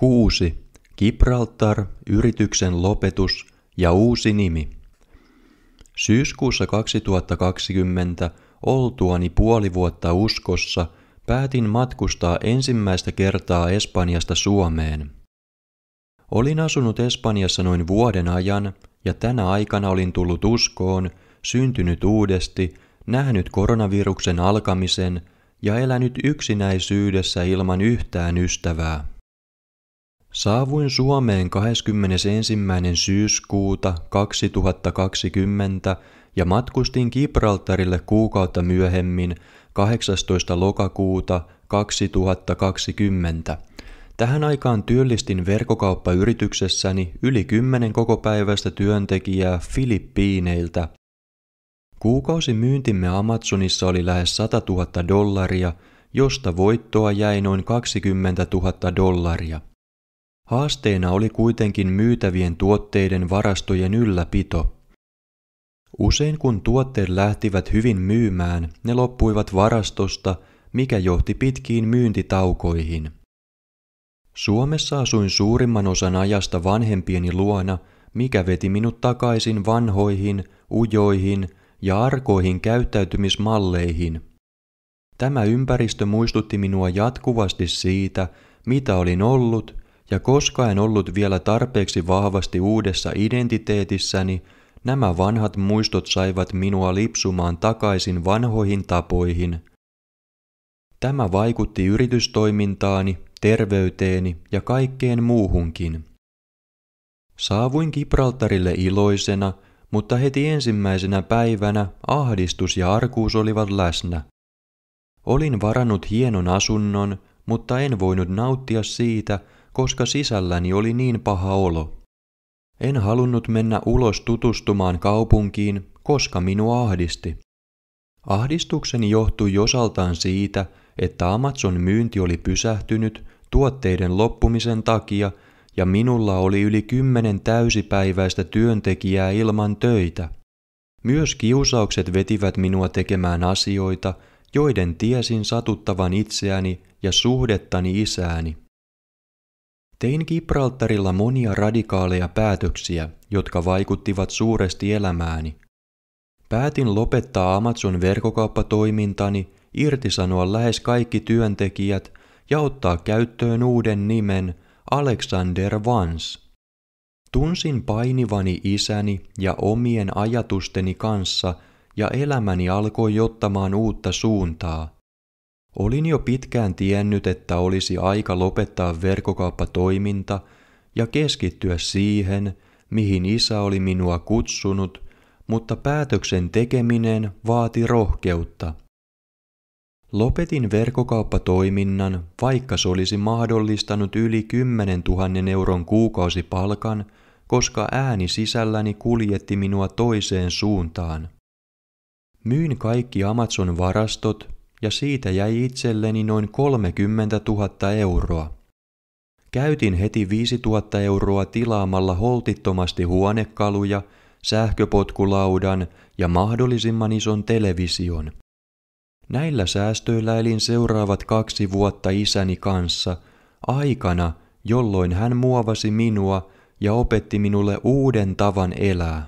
6. Gibraltar, yrityksen lopetus ja uusi nimi. Syyskuussa 2020 oltuani puoli vuotta uskossa päätin matkustaa ensimmäistä kertaa Espanjasta Suomeen. Olin asunut Espanjassa noin vuoden ajan ja tänä aikana olin tullut uskoon, syntynyt uudesti, nähnyt koronaviruksen alkamisen ja elänyt yksinäisyydessä ilman yhtään ystävää. Saavuin Suomeen 21. syyskuuta 2020 ja matkustin Gibraltarille kuukautta myöhemmin 18. lokakuuta 2020. Tähän aikaan työllistin verkkokauppayrityksessäni yli koko kokopäiväistä työntekijää Filippiineiltä. Kuukausi myyntimme Amazonissa oli lähes 100 000 dollaria, josta voittoa jäi noin 20 000 dollaria. Haasteena oli kuitenkin myytävien tuotteiden varastojen ylläpito. Usein kun tuotteet lähtivät hyvin myymään, ne loppuivat varastosta, mikä johti pitkiin myyntitaukoihin. Suomessa asuin suurimman osan ajasta vanhempieni luona, mikä veti minut takaisin vanhoihin, ujoihin ja arkoihin käyttäytymismalleihin. Tämä ympäristö muistutti minua jatkuvasti siitä, mitä olin ollut – ja koska en ollut vielä tarpeeksi vahvasti uudessa identiteetissäni, nämä vanhat muistot saivat minua lipsumaan takaisin vanhoihin tapoihin. Tämä vaikutti yritystoimintaani, terveyteeni ja kaikkeen muuhunkin. Saavuin Gibraltarille iloisena, mutta heti ensimmäisenä päivänä ahdistus ja arkuus olivat läsnä. Olin varannut hienon asunnon, mutta en voinut nauttia siitä, koska sisälläni oli niin paha olo. En halunnut mennä ulos tutustumaan kaupunkiin, koska minua ahdisti. Ahdistukseni johtui osaltaan siitä, että Amazon myynti oli pysähtynyt tuotteiden loppumisen takia ja minulla oli yli kymmenen täysipäiväistä työntekijää ilman töitä. Myös kiusaukset vetivät minua tekemään asioita, joiden tiesin satuttavan itseäni ja suhdettani isääni. Tein Gibraltarilla monia radikaaleja päätöksiä, jotka vaikuttivat suuresti elämääni. Päätin lopettaa Amazon verkkokauppatoimintani, irtisanoa lähes kaikki työntekijät ja ottaa käyttöön uuden nimen Alexander Vance. Tunsin painivani isäni ja omien ajatusteni kanssa ja elämäni alkoi ottamaan uutta suuntaa – Olin jo pitkään tiennyt, että olisi aika lopettaa verkkokauppatoiminta ja keskittyä siihen, mihin isä oli minua kutsunut, mutta päätöksen tekeminen vaati rohkeutta. Lopetin verkkokauppatoiminnan, vaikka se olisi mahdollistanut yli 10 000 euron kuukausipalkan, koska ääni sisälläni kuljetti minua toiseen suuntaan. Myin kaikki Amazon-varastot ja siitä jäi itselleni noin 30 000 euroa. Käytin heti 5 000 euroa tilaamalla holtittomasti huonekaluja, sähköpotkulaudan ja mahdollisimman ison television. Näillä säästöillä elin seuraavat kaksi vuotta isäni kanssa, aikana, jolloin hän muovasi minua ja opetti minulle uuden tavan elää.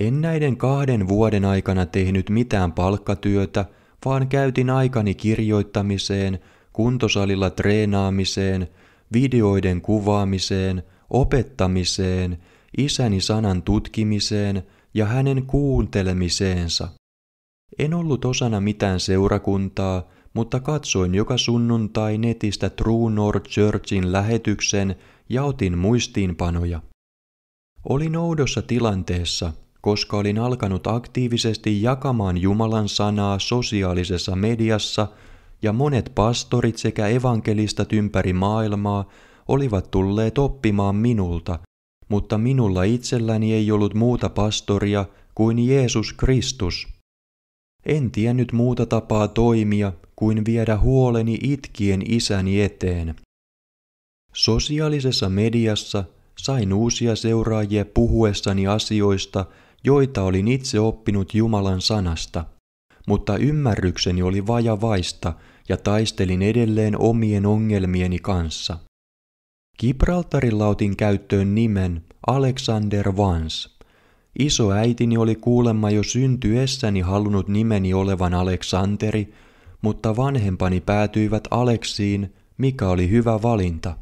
En näiden kahden vuoden aikana tehnyt mitään palkkatyötä – vaan käytin aikani kirjoittamiseen, kuntosalilla treenaamiseen, videoiden kuvaamiseen, opettamiseen, isäni sanan tutkimiseen ja hänen kuuntelemiseensa. En ollut osana mitään seurakuntaa, mutta katsoin joka sunnuntai netistä True North Churchin lähetyksen ja otin muistiinpanoja. Olin oudossa tilanteessa – koska olin alkanut aktiivisesti jakamaan Jumalan sanaa sosiaalisessa mediassa ja monet pastorit sekä evankelistat ympäri maailmaa olivat tulleet oppimaan minulta, mutta minulla itselläni ei ollut muuta pastoria kuin Jeesus Kristus. En tiennyt muuta tapaa toimia kuin viedä huoleni itkien isäni eteen. Sosiaalisessa mediassa sain uusia seuraajia puhuessani asioista, joita olin itse oppinut Jumalan sanasta, mutta ymmärrykseni oli vajavaista ja taistelin edelleen omien ongelmieni kanssa. Gibraltarilla otin käyttöön nimen Alexander Vans. äitini oli kuulemma jo syntyessäni halunnut nimeni olevan Aleksanteri, mutta vanhempani päätyivät Aleksiin, mikä oli hyvä valinta.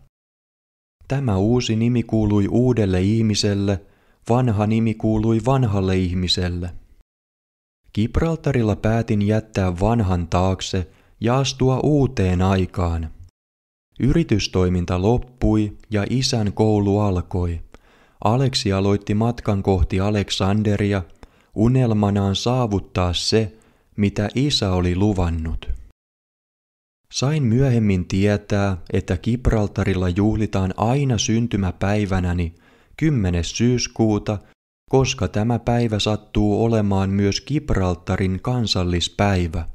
Tämä uusi nimi kuului uudelle ihmiselle – Vanha nimi kuului vanhalle ihmiselle. Gibraltarilla päätin jättää vanhan taakse ja astua uuteen aikaan. Yritystoiminta loppui ja isän koulu alkoi. Aleksi aloitti matkan kohti Aleksanderia unelmanaan saavuttaa se, mitä isä oli luvannut. Sain myöhemmin tietää, että Gibraltarilla juhlitaan aina syntymäpäivänäni 10. syyskuuta, koska tämä päivä sattuu olemaan myös Gibraltarin kansallispäivä.